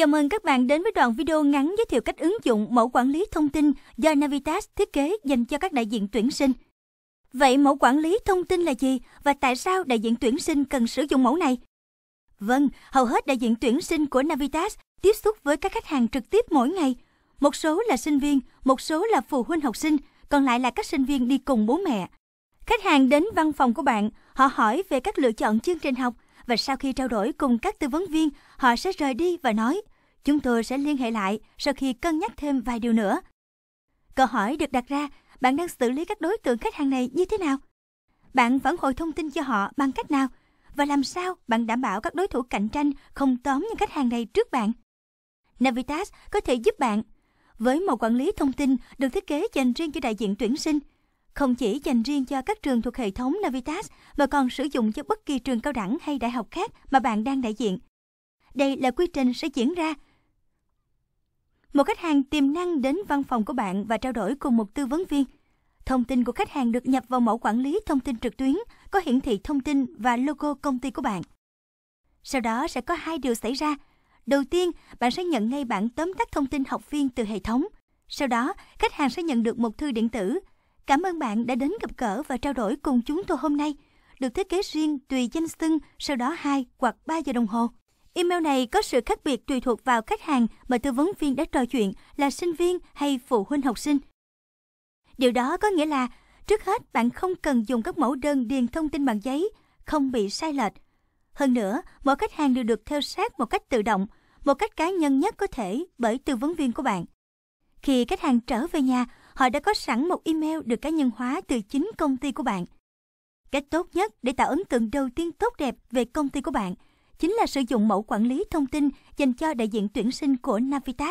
Chào mừng các bạn đến với đoạn video ngắn giới thiệu cách ứng dụng mẫu quản lý thông tin do Navitas thiết kế dành cho các đại diện tuyển sinh. Vậy mẫu quản lý thông tin là gì và tại sao đại diện tuyển sinh cần sử dụng mẫu này? Vâng, hầu hết đại diện tuyển sinh của Navitas tiếp xúc với các khách hàng trực tiếp mỗi ngày. Một số là sinh viên, một số là phụ huynh học sinh, còn lại là các sinh viên đi cùng bố mẹ. Khách hàng đến văn phòng của bạn, họ hỏi về các lựa chọn chương trình học, và sau khi trao đổi cùng các tư vấn viên, họ sẽ rời đi và nói Chúng tôi sẽ liên hệ lại sau khi cân nhắc thêm vài điều nữa. Câu hỏi được đặt ra, bạn đang xử lý các đối tượng khách hàng này như thế nào? Bạn phản hồi thông tin cho họ bằng cách nào? Và làm sao bạn đảm bảo các đối thủ cạnh tranh không tóm những khách hàng này trước bạn? Navitas có thể giúp bạn với một quản lý thông tin được thiết kế dành riêng cho đại diện tuyển sinh, không chỉ dành riêng cho các trường thuộc hệ thống Navitas mà còn sử dụng cho bất kỳ trường cao đẳng hay đại học khác mà bạn đang đại diện. Đây là quy trình sẽ diễn ra một khách hàng tiềm năng đến văn phòng của bạn và trao đổi cùng một tư vấn viên. Thông tin của khách hàng được nhập vào mẫu quản lý thông tin trực tuyến, có hiển thị thông tin và logo công ty của bạn. Sau đó sẽ có hai điều xảy ra. Đầu tiên, bạn sẽ nhận ngay bản tóm tắt thông tin học viên từ hệ thống. Sau đó, khách hàng sẽ nhận được một thư điện tử. Cảm ơn bạn đã đến gặp gỡ và trao đổi cùng chúng tôi hôm nay. Được thiết kế riêng tùy danh xưng, sau đó 2 hoặc 3 giờ đồng hồ. Email này có sự khác biệt tùy thuộc vào khách hàng mà tư vấn viên đã trò chuyện là sinh viên hay phụ huynh học sinh. Điều đó có nghĩa là trước hết bạn không cần dùng các mẫu đơn điền thông tin bằng giấy, không bị sai lệch. Hơn nữa, mỗi khách hàng đều được theo sát một cách tự động, một cách cá nhân nhất có thể bởi tư vấn viên của bạn. Khi khách hàng trở về nhà, họ đã có sẵn một email được cá nhân hóa từ chính công ty của bạn. Cách tốt nhất để tạo ấn tượng đầu tiên tốt đẹp về công ty của bạn – chính là sử dụng mẫu quản lý thông tin dành cho đại diện tuyển sinh của Navitas.